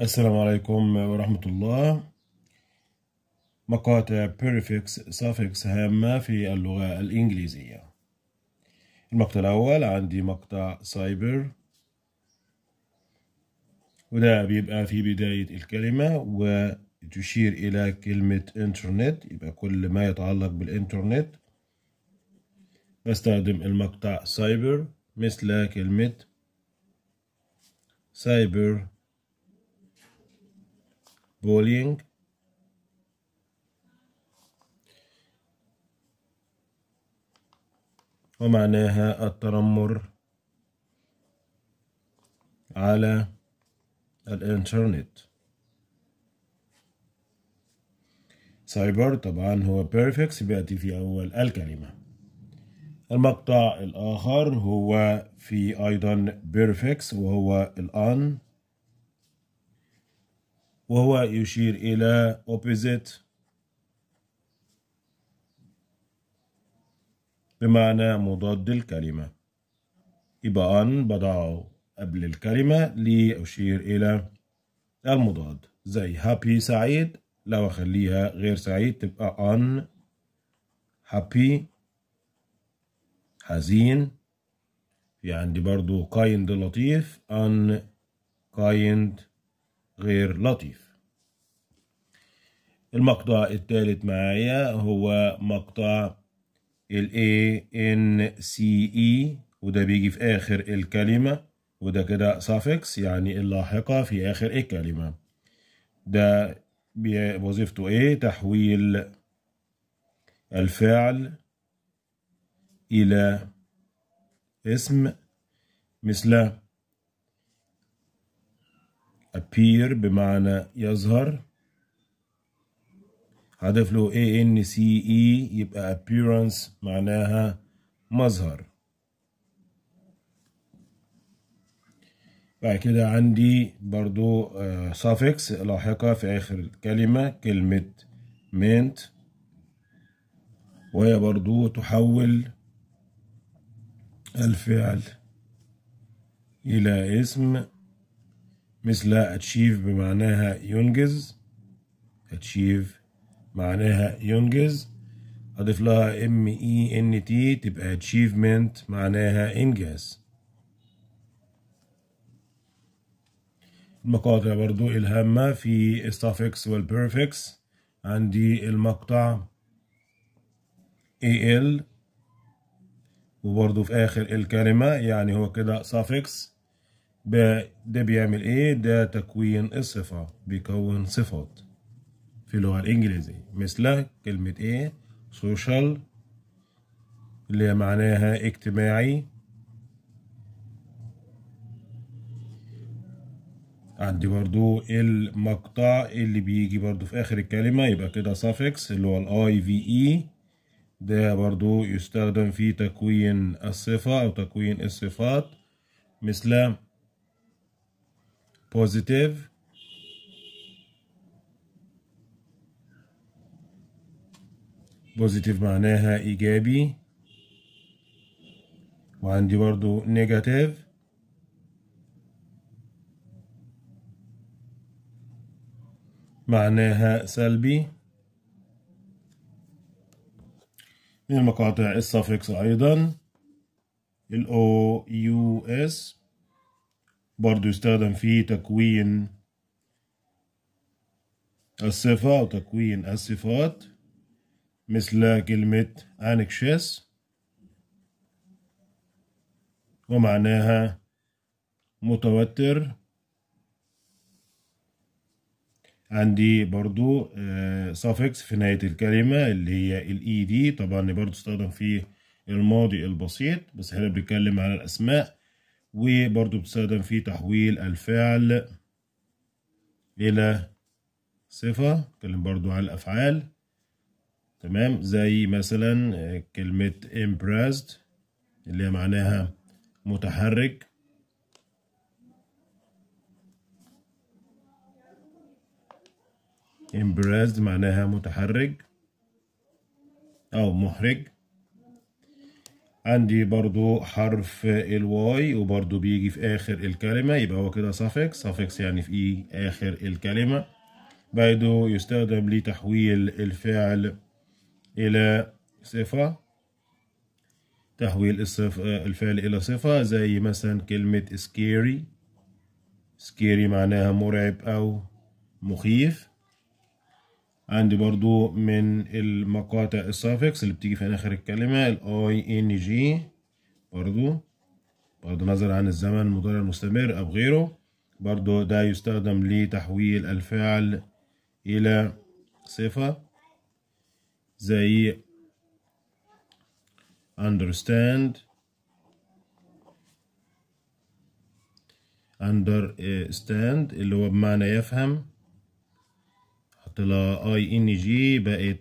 السلام عليكم ورحمة الله مقاطع prefix suffix هامة في اللغة الإنجليزية المقطع الأول عندي مقطع سايبر وده بيبقى في بداية الكلمة وتشير إلى كلمة إنترنت يبقى كل ما يتعلق بالإنترنت بستخدم المقطع سايبر مثل كلمة سايبر بولينج ومعناها التنمر على الانترنت سايبر طبعا هو بيرفكس بيأتي في أول الكلمة المقطع الآخر هو في أيضا بيرفكس وهو الآن وهو يشير إلى opposite بمعنى مضاد الكلمة يبقى أن بضعه قبل الكلمة ليشير إلى المضاد زي happy سعيد لو أخليها غير سعيد تبقى أن happy حزين في عندي برضو kind لطيف أن kind غير لطيف المقطع الثالث معايا هو مقطع ال A N C E وده بيجي في آخر الكلمة وده كده suffix يعني اللاحقة في آخر الكلمة ده وظيفته إيه تحويل الفعل إلى اسم مثل appear بمعنى يظهر هضيف له A N C E يبقى appearance معناها مظهر بعد كده عندي برضو آه، suffix لاحقة في آخر الكلمة كلمة mint وهي برضو تحول الفعل إلى اسم مثل اتشيف بمعناها ينجز اتشيف معناها ينجز اضيف لها ام اي ان تي تبقى achievement معناها انجاز المقاطع برضو الهامة في السافكس والبرفكس عندي المقطع al وبرضو في اخر الكلمة يعني هو كده suffix ده بيعمل ايه ده تكوين الصفة بيكون صفات في اللغة الإنجليزية مثل كلمة ايه سوشال اللي معناها اجتماعي عندي برضو المقطع اللي بيجي برضو في آخر الكلمة يبقى كده suffix اللي هو ال I اي e. ده برضو يستخدم في تكوين الصفة أو تكوين الصفات مثل positive positive معناها إيجابي وعندي برضو negative معناها سلبي من مقاطع السفكس أيضا الـ O U S برضو يستخدم في تكوين الصفة أو تكوين الصفات مثل كلمة anxious ومعناها متوتر عندي برضو آه، suffix في نهاية الكلمة اللي هي ال -E دي طبعا برضو استخدم في الماضي البسيط بس احنا بنتكلم على الأسماء وبرضو بتستخدم في تحويل الفعل إلى صفة نتكلم برضو عن الأفعال تمام زي مثلا آه، كلمة impressed اللي معناها متحرك impressed معناها متحرك أو محرج عندي برضو حرف الواي وبرضو بيجي في آخر الكلمة يبقى هو كده suffix suffix يعني في إيه آخر الكلمة بعده يستخدم لتحويل الفعل إلى صفة تحويل الصف... الفعل إلى صفة زي مثلا كلمة scary scary معناها مرعب أو مخيف عندي برضو من المقاطع السافكس اللي بتيجي في آخر الكلمة الاي ان جي برضو برضو نظرا عن الزمن المضارع المستمر أو غيره برضو ده يستخدم لتحويل الفعل إلى صفة زي understand understand اللي هو بمعنى يفهم ضغطت اي ان جي بقت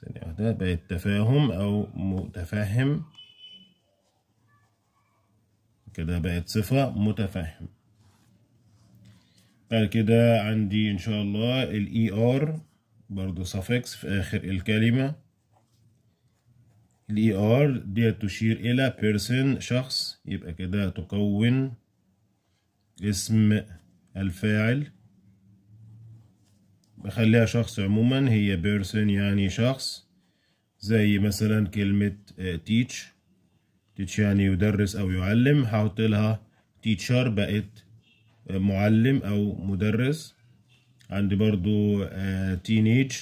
ثانية واحدة بقت تفاهم أو متفهم كده بقت صفة متفهم بعد كده عندي إن شاء الله ال إي e آر برضو suffix في آخر الكلمة ال إي e آر ديت تشير إلى person شخص يبقى كده تكون اسم الفاعل بخليها شخص عموما هي بيرسون يعني شخص زي مثلا كلمة تيتش آه، تيتش يعني يدرس أو يعلم هحط لها تيتشر بقت آه، معلم أو مدرس عندي برضو تينيج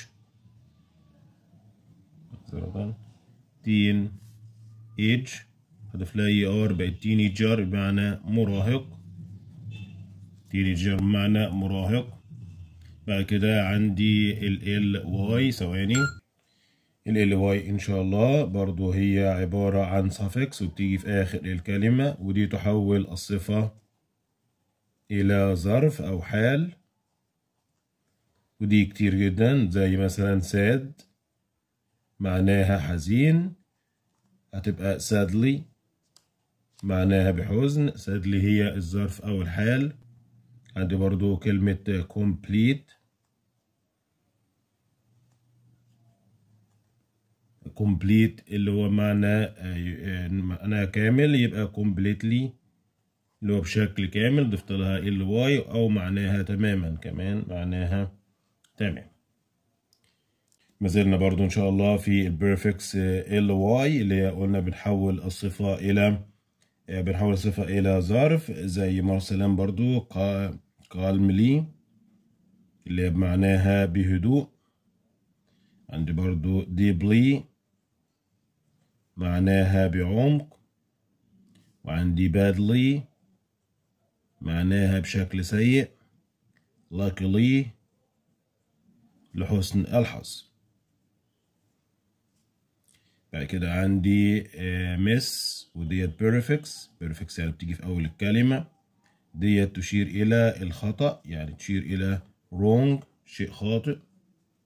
تين ايج هضيف لها اي ار بقت تينيجر بمعنى مراهق تينيجر بمعنى مراهق بعد كده عندي ال ال واي ثواني ال ال واي ان شاء الله برضو هي عبارة عن suffix وبتيجي في اخر الكلمة ودي تحول الصفة الى ظرف او حال ودي كتير جدا زي مثلا sad معناها حزين هتبقى sadly معناها بحزن sadly هي الظرف او الحال عندي برضو كلمة complete كومبليت اللي هو معنى انا آه، آه، كامل يبقى كومبليتلي اللي هو بشكل كامل ضفت لها ال واي او معناها تماما كمان معناها تمام ما زلنا برضو ان شاء الله في البريفكس آه، ال واي اللي هي قلنا بنحول الصفه الى بنحول الصفه الى ظرف زي مارسلان برضو كالملي اللي معناها بهدوء عندي برضو ديبلي معناها بعمق وعندي badly معناها بشكل سيء luckily لحسن الحظ بعد كده عندي مس آه، وديت بيرفكس بيرفكس يعني بتيجي في أول الكلمة ديت تشير إلى الخطأ يعني تشير إلى wrong شيء خاطئ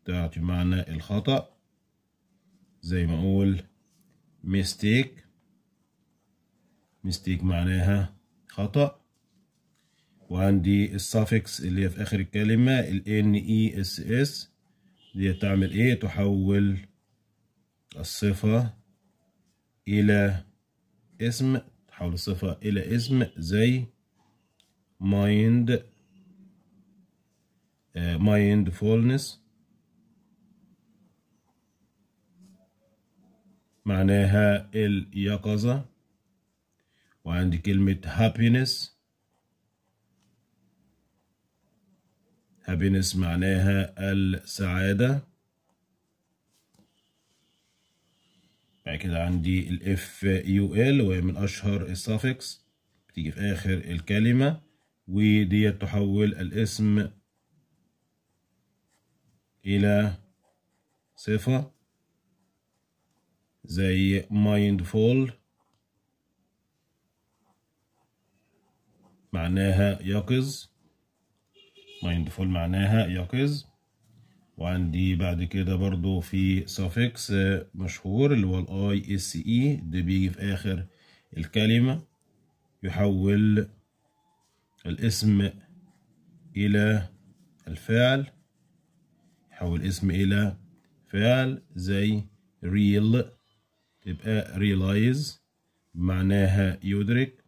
تعطي معنى الخطأ زي ما أقول ميستيك ميستيك معناها خطأ وعندي السافكس اللي هي في آخر الكلمة ال N E S S دي تعمل إيه تحول الصفة إلى اسم تحول الصفة إلى اسم زي mind آه، mindfulness معناها اليقظة وعندي كلمة happiness happiness معناها السعادة بعد كده عندي ال F U L وهي من أشهر السافكس بتيجي في آخر الكلمة ودي تحول الاسم إلى صفة زي mindful معناها يقظ mindful معناها يقظ وعندي بعد كده برضو في suffix مشهور اللي هو الاي اس اي e. ده بيجي في اخر الكلمة يحول الاسم الى الفعل يحول الاسم الى فعل زي real تبقى realize معناها يدرك